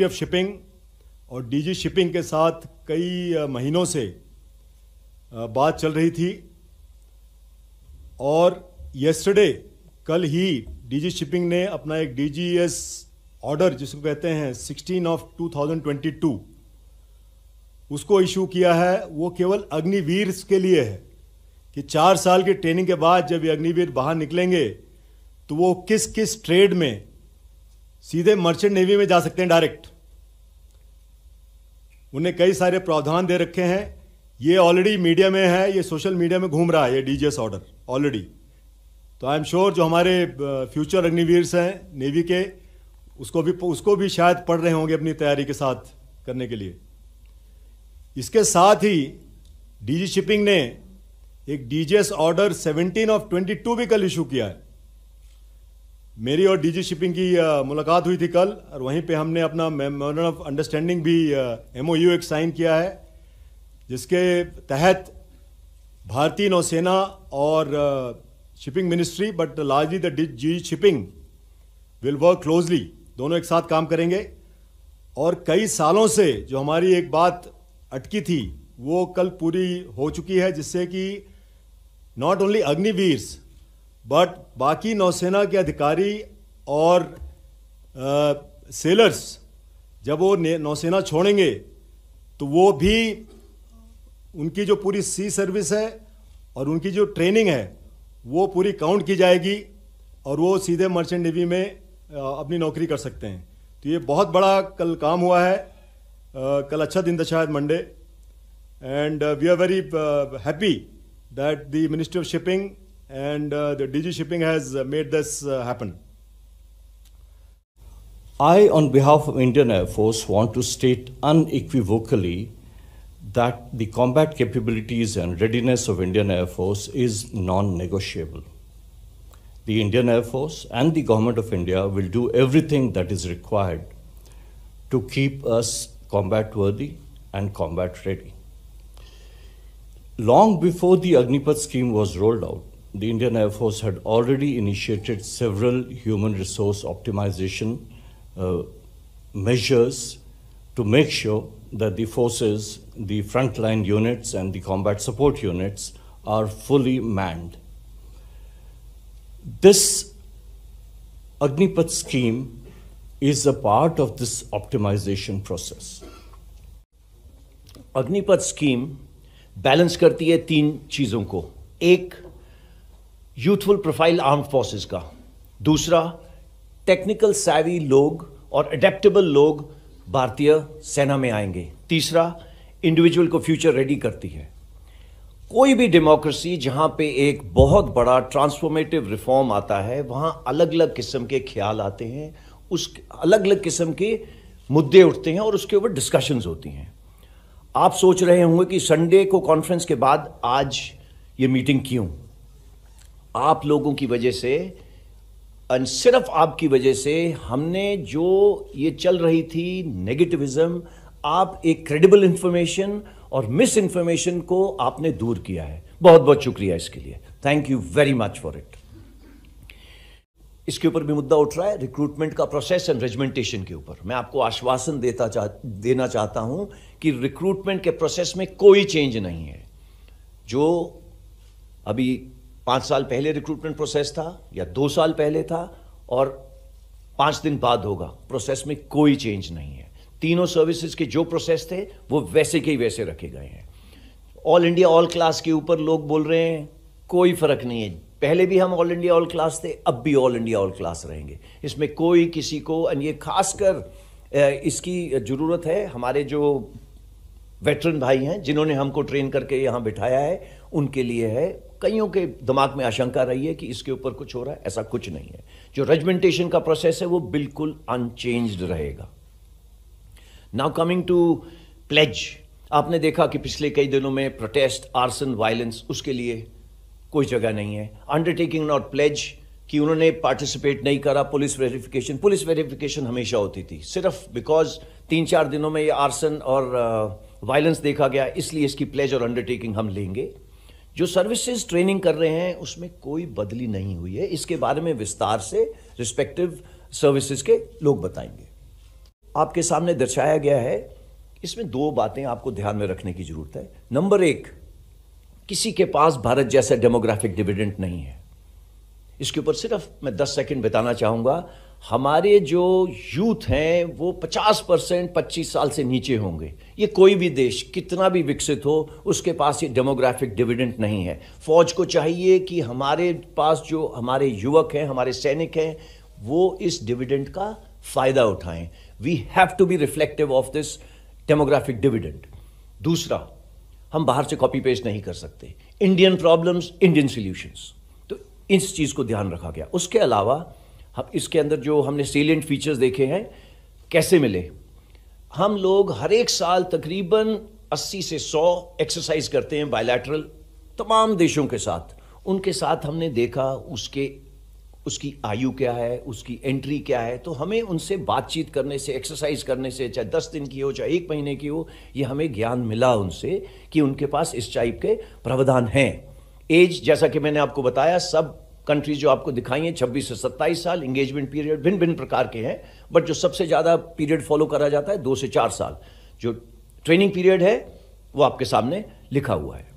Ministry of shipping और DG shipping के साथ कई महीनों से बात चल रही थी और यस्टरडे कल ही डीजी शिपिंग ने अपना एक डीजीएस ऑर्डर जिसको कहते हैं 16 ऑफ 2022 उसको इशू किया है वो केवल अग्निवीर के लिए है कि चार साल की ट्रेनिंग के बाद जब ये अग्निवीर बाहर निकलेंगे तो वो किस किस ट्रेड में सीधे मर्चेंट नेवी में जा सकते हैं डायरेक्ट उन्हें कई सारे प्रावधान दे रखे हैं ये ऑलरेडी मीडिया में है ये सोशल मीडिया में घूम रहा है ये डीजीएस ऑर्डर ऑलरेडी तो आई एम श्योर जो हमारे फ्यूचर अग्निवीर हैं नेवी के उसको भी उसको भी शायद पढ़ रहे होंगे अपनी तैयारी के साथ करने के लिए इसके साथ ही डीजी शिपिंग ने एक डीजीएस ऑर्डर 17 ऑफ 22 भी कल इशू किया है मेरी और डीजी शिपिंग की मुलाकात हुई थी कल और वहीं पे हमने अपना मेमोरेंडम ऑफ अंडरस्टैंडिंग भी एम ओ यू एक साइन किया है जिसके तहत भारतीय नौसेना और shipping ministry but largely D G shipping will work closely दोनों एक साथ काम करेंगे और कई सालों से जो हमारी एक बात अटकी थी वो कल पूरी हो चुकी है जिससे कि नॉट ओनली अग्निवीर्स बट बाकी नौसेना के अधिकारी और आ, सेलर्स जब वो नौसेना छोड़ेंगे तो वो भी उनकी जो पूरी सी सर्विस है और उनकी जो ट्रेनिंग है वो पूरी काउंट की जाएगी और वो सीधे मर्चेंट नेवी में अपनी नौकरी कर सकते हैं तो ये बहुत बड़ा कल काम हुआ है कल अच्छा दिन था शायद Monday and we are very happy that the ministry of shipping and uh, the DG Shipping has uh, made this uh, happen. I, on behalf of Indian Air Force, want to state unequivocally that the combat capabilities and readiness of Indian Air Force is non-negotiable. The Indian Air Force and the Government of India will do everything that is required to keep us combat worthy and combat ready. Long before the Agnipath scheme was rolled out, the Indian Air Force had already initiated several human resource optimization uh, measures to make sure that the forces, the frontline units, and the combat support units are fully manned. This Agnipath scheme is a part of this optimization process. Agnipath scheme balance करती है तीन youthful profile arm forces का दूसरा technical savvy लोग और adaptable लोग भारतीय सेना में आएंगे तीसरा इंडिविजुअल को फ्यूचर रेडी करती है कोई भी डेमोक्रेसी जहां पे एक बहुत बड़ा ट्रांसफॉर्मेटिव रिफॉर्म आता है वहां अलग अलग किस्म के ख्याल आते हैं उस अलग अलग किस्म के मुद्दे उठते हैं और उसके ऊपर डिस्कशंस होती हैं आप सोच रहे होंगे कि संडे को कॉन्फ्रेंस के बाद आज ये मीटिंग क्यों आप लोगों की वजह से सिर्फ आपकी वजह से हमने जो ये चल रही थी नेगेटिविज्म आप एक क्रेडिबल इंफॉर्मेशन और मिस इंफॉर्मेशन को आपने दूर किया है बहुत बहुत शुक्रिया इसके लिए thank you very much for it इसके ऊपर भी मुद्दा उठ रहा है रिक्रूटमेंट का प्रोसेस एंड रेजमेंटेशन के ऊपर मैं आपको आश्वासन देता चा, देना चाहता हूं कि रिक्रूटमेंट के प्रोसेस में कोई चेंज नहीं है जो अभी पाँच साल पहले रिक्रूटमेंट प्रोसेस था या दो साल पहले था और पांच दिन बाद होगा प्रोसेस में कोई चेंज नहीं है तीनों सर्विसेज के जो प्रोसेस थे वो वैसे के वैसे रखे गए हैं ऑल इंडिया ऑल क्लास के ऊपर लोग बोल रहे हैं कोई फर्क नहीं है पहले भी हम ऑल इंडिया ऑल क्लास थे अब भी ऑल इंडिया ऑल क्लास रहेंगे इसमें कोई किसी को ये खासकर इसकी ज़रूरत है हमारे जो वेटरन भाई हैं जिन्होंने हमको ट्रेन करके यहाँ बिठाया है उनके लिए है कईयों के दिमाग में आशंका रही है कि इसके ऊपर कुछ हो रहा है ऐसा कुछ नहीं है जो रेजमेंटेशन का प्रोसेस है वो बिल्कुल अनचेंज्ड रहेगा नाउ कमिंग टू प्लेज आपने देखा कि पिछले कई दिनों में प्रोटेस्ट आर्सन वायलेंस उसके लिए कोई जगह नहीं है अंडरटेकिंग नॉट प्लेज कि उन्होंने पार्टिसिपेट नहीं करा पुलिस वेरिफिकेशन पुलिस वेरिफिकेशन हमेशा होती थी सिर्फ बिकॉज तीन चार दिनों में ये आर्सन और वायलेंस uh, देखा गया इसलिए इसकी प्लेज और अंडरटेकिंग हम लेंगे जो सर्विसेज ट्रेनिंग कर रहे हैं उसमें कोई बदली नहीं हुई है इसके बारे में विस्तार से रिस्पेक्टिव सर्विसेज के लोग बताएंगे आपके सामने दर्शाया गया है इसमें दो बातें आपको ध्यान में रखने की ज़रूरत है नंबर एक किसी के पास भारत जैसा डेमोग्राफिक डिविडेंट नहीं है इसके ऊपर सिर्फ मैं दस सेकेंड बताना चाहूंगा हमारे जो यूथ हैं वो 50 परसेंट पच्चीस साल से नीचे होंगे ये कोई भी देश कितना भी विकसित हो उसके पास ये डेमोग्राफिक डिविडेंट नहीं है फ़ौज को चाहिए कि हमारे पास जो हमारे युवक हैं हमारे सैनिक हैं वो इस डिविडेंट का फ़ायदा उठाएं we have to be reflective of this demographic dividend दूसरा हम बाहर से कॉपी पेस्ट नहीं कर सकते इंडियन प्रॉब्लम्स इंडियन सोल्यूशंस तो इस चीज़ को ध्यान रखा गया उसके अलावा हम इसके अंदर जो हमने सीलेंट फीचर्स देखे हैं कैसे मिले हम लोग हर एक साल तकरीबन 80 से 100 एक्सरसाइज करते हैं बायलैटरल तमाम देशों के साथ उनके साथ हमने देखा उसके उसकी आयु क्या है उसकी एंट्री क्या है तो हमें उनसे बातचीत करने से एक्सरसाइज करने से चाहे दस दिन की हो चाहे एक महीने की हो ये हमें ज्ञान मिला उनसे कि उनके पास इस टाइप के प्रावधान हैं एज जैसा कि मैंने आपको बताया सब कंट्रीज जो आपको दिखाई हैं छब्बीस से सत्ताईस साल इंगेजमेंट पीरियड भिन्न भिन्न प्रकार के हैं बट जो सबसे ज़्यादा पीरियड फॉलो करा जाता है दो से चार साल जो ट्रेनिंग पीरियड है वो आपके सामने लिखा हुआ है